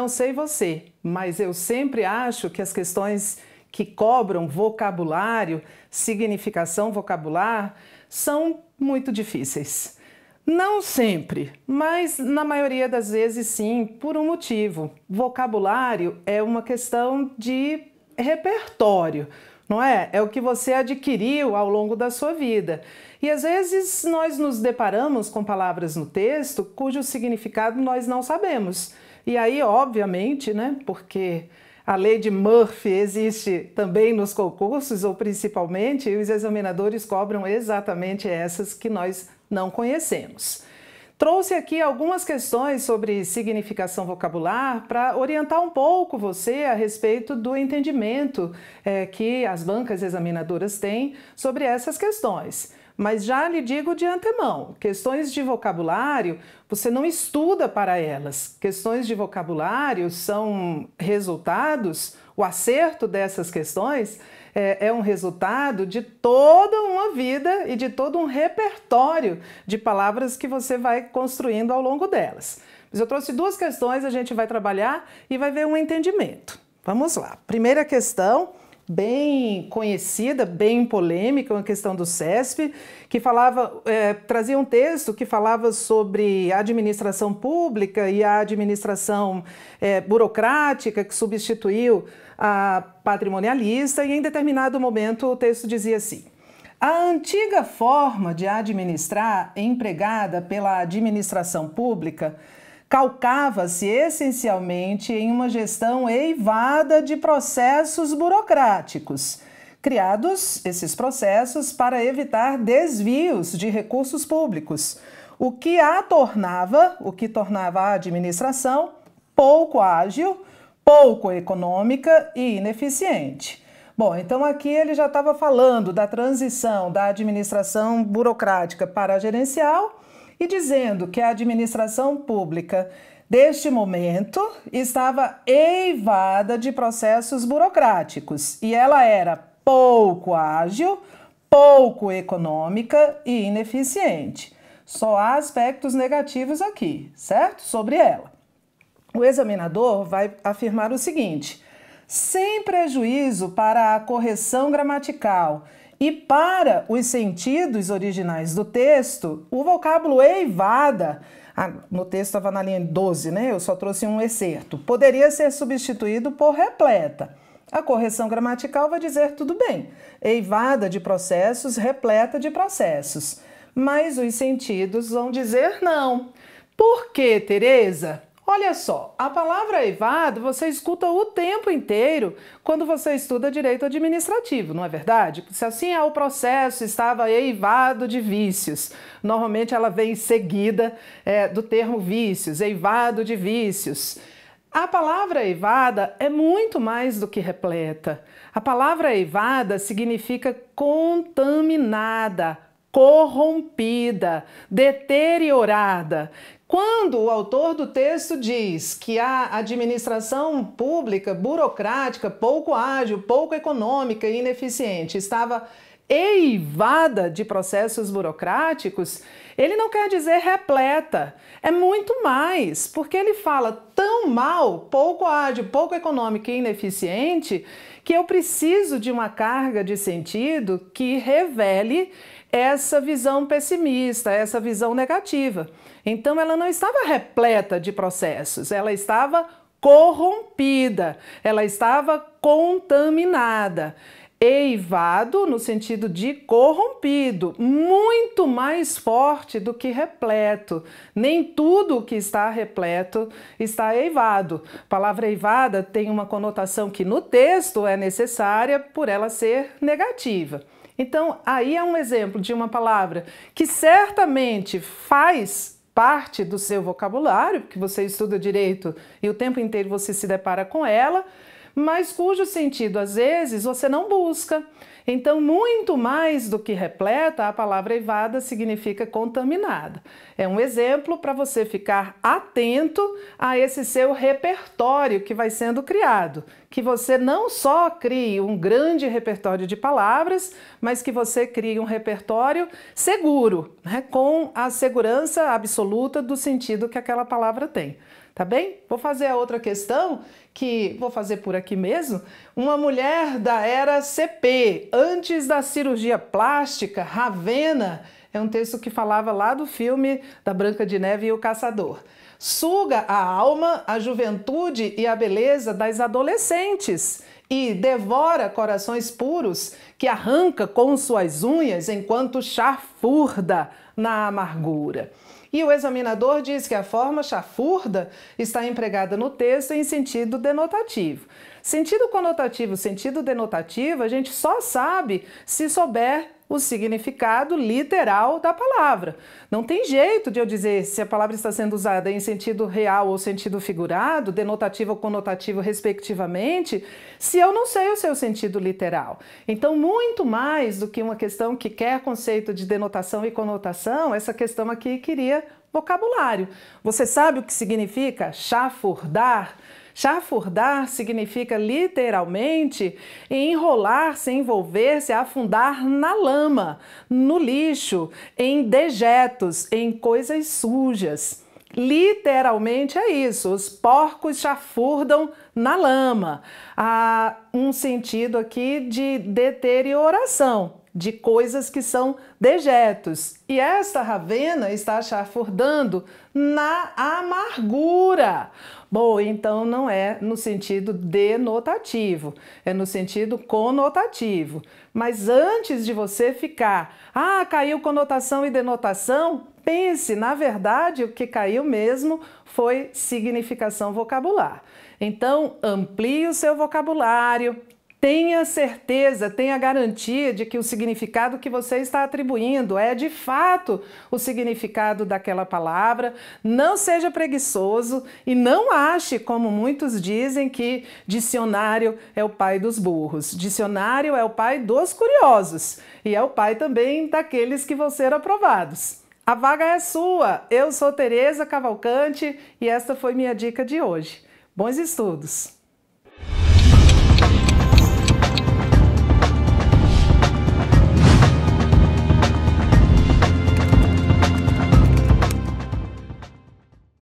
Não sei você, mas eu sempre acho que as questões que cobram vocabulário, significação vocabular, são muito difíceis. Não sempre, mas na maioria das vezes sim, por um motivo. Vocabulário é uma questão de repertório, não é? É o que você adquiriu ao longo da sua vida. E às vezes nós nos deparamos com palavras no texto cujo significado nós não sabemos. E aí, obviamente, né, porque a lei de Murphy existe também nos concursos, ou principalmente, e os examinadores cobram exatamente essas que nós não conhecemos. Trouxe aqui algumas questões sobre significação vocabular para orientar um pouco você a respeito do entendimento é, que as bancas examinadoras têm sobre essas questões. Mas já lhe digo de antemão: questões de vocabulário você não estuda para elas. Questões de vocabulário são resultados, o acerto dessas questões é, é um resultado de toda uma vida e de todo um repertório de palavras que você vai construindo ao longo delas. Mas eu trouxe duas questões, a gente vai trabalhar e vai ver um entendimento. Vamos lá. Primeira questão bem conhecida, bem polêmica, uma questão do CESP, que falava, é, trazia um texto que falava sobre a administração pública e a administração é, burocrática que substituiu a patrimonialista, e em determinado momento o texto dizia assim. A antiga forma de administrar empregada pela administração pública calcava-se essencialmente em uma gestão eivada de processos burocráticos. Criados esses processos para evitar desvios de recursos públicos, o que a tornava, o que tornava a administração pouco ágil, pouco econômica e ineficiente. Bom, então aqui ele já estava falando da transição da administração burocrática para a gerencial e dizendo que a administração pública deste momento estava eivada de processos burocráticos e ela era pouco ágil, pouco econômica e ineficiente. Só há aspectos negativos aqui, certo? Sobre ela. O examinador vai afirmar o seguinte: sem prejuízo para a correção gramatical e para os sentidos originais do texto, o vocábulo eivada, no texto estava na linha 12, né? Eu só trouxe um excerto, poderia ser substituído por repleta. A correção gramatical vai dizer tudo bem, eivada de processos, repleta de processos. Mas os sentidos vão dizer não. Por que, Tereza? Olha só, a palavra evado você escuta o tempo inteiro quando você estuda direito administrativo, não é verdade? Se assim é o processo, estava eivado de vícios. Normalmente ela vem seguida é, do termo vícios, eivado de vícios. A palavra eivada é muito mais do que repleta. A palavra eivada significa contaminada, corrompida, deteriorada. Quando o autor do texto diz que a administração pública, burocrática, pouco ágil, pouco econômica e ineficiente estava eivada de processos burocráticos, ele não quer dizer repleta, é muito mais, porque ele fala tão mal, pouco ágil, pouco econômica, e ineficiente, que eu preciso de uma carga de sentido que revele essa visão pessimista, essa visão negativa. Então ela não estava repleta de processos, ela estava corrompida, ela estava contaminada. Eivado no sentido de corrompido, muito mais forte do que repleto. Nem tudo o que está repleto está eivado. A palavra eivada tem uma conotação que no texto é necessária por ela ser negativa. Então, aí é um exemplo de uma palavra que certamente faz parte do seu vocabulário, porque você estuda direito e o tempo inteiro você se depara com ela, mas cujo sentido às vezes você não busca. Então, muito mais do que repleta, a palavra evada significa contaminada. É um exemplo para você ficar atento a esse seu repertório que vai sendo criado, que você não só crie um grande repertório de palavras, mas que você crie um repertório seguro, né, com a segurança absoluta do sentido que aquela palavra tem tá bem? Vou fazer a outra questão, que vou fazer por aqui mesmo. Uma mulher da era CP, antes da cirurgia plástica, Ravena, é um texto que falava lá do filme da Branca de Neve e o Caçador. Suga a alma, a juventude e a beleza das adolescentes e devora corações puros que arranca com suas unhas enquanto chafurda na amargura. E o examinador diz que a forma chafurda está empregada no texto em sentido denotativo. Sentido conotativo, sentido denotativo, a gente só sabe se souber o significado literal da palavra. Não tem jeito de eu dizer se a palavra está sendo usada em sentido real ou sentido figurado, denotativo ou conotativo, respectivamente, se eu não sei o seu sentido literal. Então, muito mais do que uma questão que quer conceito de denotação e conotação, essa questão aqui queria vocabulário. Você sabe o que significa chafurdar? Chafurdar significa literalmente enrolar-se, envolver-se, afundar na lama, no lixo, em dejetos, em coisas sujas. Literalmente é isso, os porcos chafurdam na lama. Há um sentido aqui de deterioração, de coisas que são dejetos. E esta Ravena está chafurdando na amargura. Bom, então não é no sentido denotativo, é no sentido conotativo. Mas antes de você ficar, ah, caiu conotação e denotação, pense, na verdade, o que caiu mesmo foi significação vocabular. Então, amplie o seu vocabulário, Tenha certeza, tenha garantia de que o significado que você está atribuindo é de fato o significado daquela palavra. Não seja preguiçoso e não ache, como muitos dizem, que dicionário é o pai dos burros. Dicionário é o pai dos curiosos e é o pai também daqueles que vão ser aprovados. A vaga é sua. Eu sou Tereza Cavalcante e esta foi minha dica de hoje. Bons estudos!